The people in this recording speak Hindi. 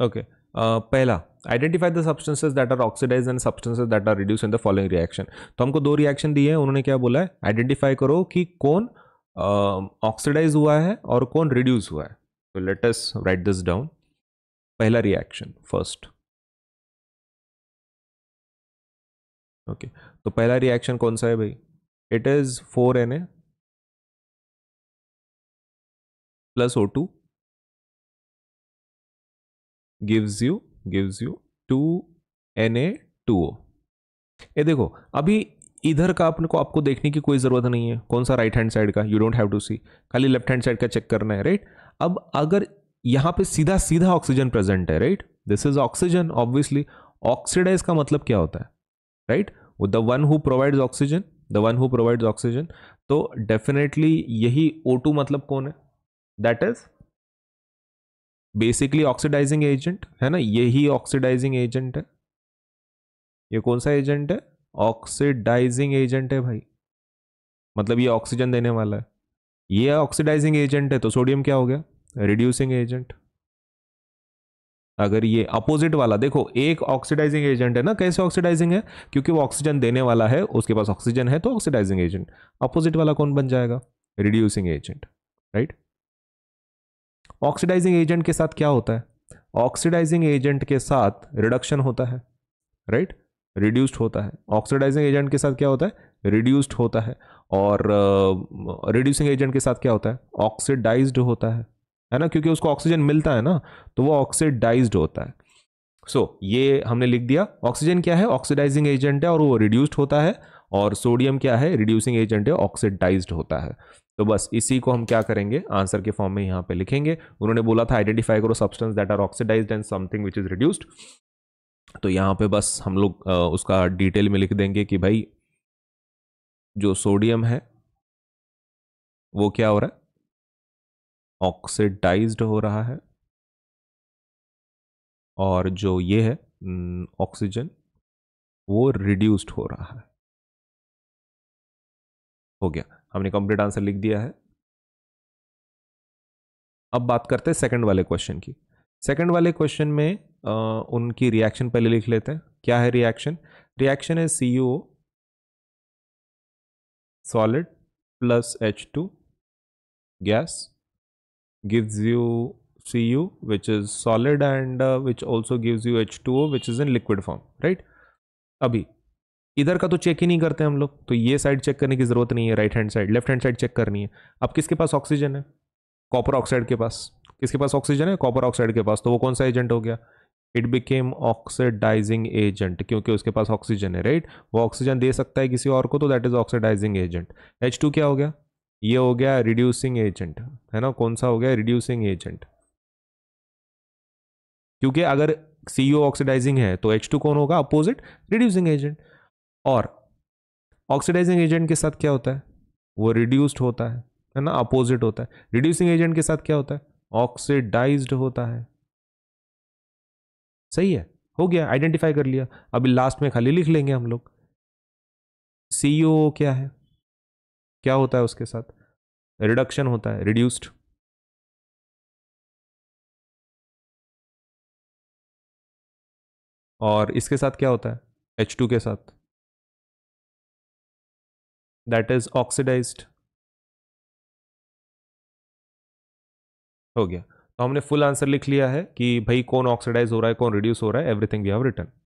ओके uh, पहला identify the substances that are oxidise and substances that are reduce in the following reaction तो हमको दो रिएक्शन दिए हैं उन्होंने क्या बोला है आइडेंटिफाई करो कि कौन ऑक्सीडाइज um, uh, हुआ है और कौन रिड्यूस हुआ है तो let us write this down पहला रिएक्शन फर्स्ट ओके तो पहला रिएक्शन कौन सा है भाई it is four N A plus O two gives you gives you two N A two O ये देखो अभी इधर का अपने को आपको देखने की कोई ज़रूरत नहीं है कौन सा राइट हैंड साइड का you don't have to see खाली लेफ्ट हैंड साइड का चेक करना है राइट अब अगर यहाँ पे सीधा सीधा ऑक्सीजन प्रेजेंट है right this is oxygen obviously oxidise का मतलब क्या होता है राइट वो the one who provides oxygen the one who provides oxygen तो डेफिनेटली यही ओ टू मतलब कौन है that is basically oxidising agent है ना यही ऑक्सीडाइजिंग एजेंट है ये कौन सा एजेंट है ऑक्सीडाइजिंग एजेंट है भाई मतलब ये ऑक्सीजन देने वाला है ये ऑक्सीडाइजिंग एजेंट है तो सोडियम क्या हो गया रिड्यूसिंग एजेंट अगर ये अपोजिट वाला देखो एक ऑक्सीडाइजिंग एजेंट है ना कैसे ऑक्सीडाइजिंग है क्योंकि वो ऑक्सीजन देने वाला है उसके पास ऑक्सीजन है तो ऑक्सीडाइजिंग एजेंट अपोजिट वाला कौन बन जाएगा reducing agent right oxidising agent के साथ क्या होता है ऑक्सीडाइजिंग एजेंट के साथ रिडक्शन होता है राइट right? रिड्यूस्ड होता है ऑक्सीडाइजिंग एजेंट के साथ क्या होता है रिड्यूस्ड होता है और रिड्यूसिंग uh, एजेंट के साथ क्या होता है ऑक्सीडाइज्ड होता है है ना क्योंकि उसको ऑक्सीजन मिलता है ना तो वो ऑक्सीडाइज्ड होता है सो so, ये हमने लिख दिया ऑक्सीजन क्या है ऑक्सीडाइजिंग एजेंट है और वो रिड्यूस्ड होता है और सोडियम क्या है रिड्यूसिंग एजेंट है ऑक्सीडाइज्ड होता है तो बस इसी को हम क्या करेंगे आंसर के फॉर्म में यहाँ पे लिखेंगे उन्होंने बोला था आइडेंटिफाई करो substance that are oxidise and something which is reduced तो यहाँ पे बस हम लोग उसका डिटेल में लिख देंगे कि भाई जो सोडियम है वो क्या हो रहा है ऑक्सीडाइज हो रहा है और जो ये है ऑक्सीजन वो रिड्यूस्ड हो रहा है हो गया हमने कंप्लीट आंसर लिख दिया है अब बात करते हैं सेकंड वाले क्वेश्चन की सेकंड वाले क्वेश्चन में आ, उनकी रिएक्शन पहले लिख लेते हैं क्या है रिएक्शन रिएक्शन है C U solid plus H two gas gives you C U which is solid and which also gives you H two O which is in liquid form right अभी इधर का तो चेक ही नहीं करते हम लोग तो ये साइड चेक करने की ज़रूरत नहीं है right hand side left hand side check करनी है अब किसके पास ऑक्सीजन है कॉपर ऑक्साइड के पास किसके पास ऑक्सीजन है कॉपर ऑक्साइड के पास तो वो कौन सा एजेंट हो गया इट बिकेम ऑक्सीडाइजिंग एजेंट क्योंकि उसके पास ऑक्सीजन है राइट वो ऑक्सीजन दे सकता है किसी और को तो that is oxidising agent H two क्या हो गया ये हो गया रिड्यूसिंग एजेंट है ना कौन सा हो गया रिड्यूसिंग एजेंट क्योंकि अगर सी ऑक्सीडाइजिंग है तो एच टू कौन होगा अपोजिट रिड्यूसिंग एजेंट और ऑक्सीडाइजिंग एजेंट के साथ क्या होता है वो रिड्यूस्ड होता है है ना अपोजिट होता है रिड्यूसिंग एजेंट के साथ क्या होता है ऑक्सीडाइज्ड होता है सही है हो गया आइडेंटिफाई कर लिया अभी लास्ट में खाली लिख लेंगे हम लोग सी e क्या है क्या होता है उसके साथ रिडक्शन होता है रिड्यूस्ड और इसके साथ क्या होता है H2 के साथ दैट इज ऑक्सीडाइज हो गया तो हमने फुल आंसर लिख लिया है कि भाई कौन ऑक्सीडाइज हो रहा है कौन रिड्यूस हो रहा है एवरीथिंग वी हैव रिटर्न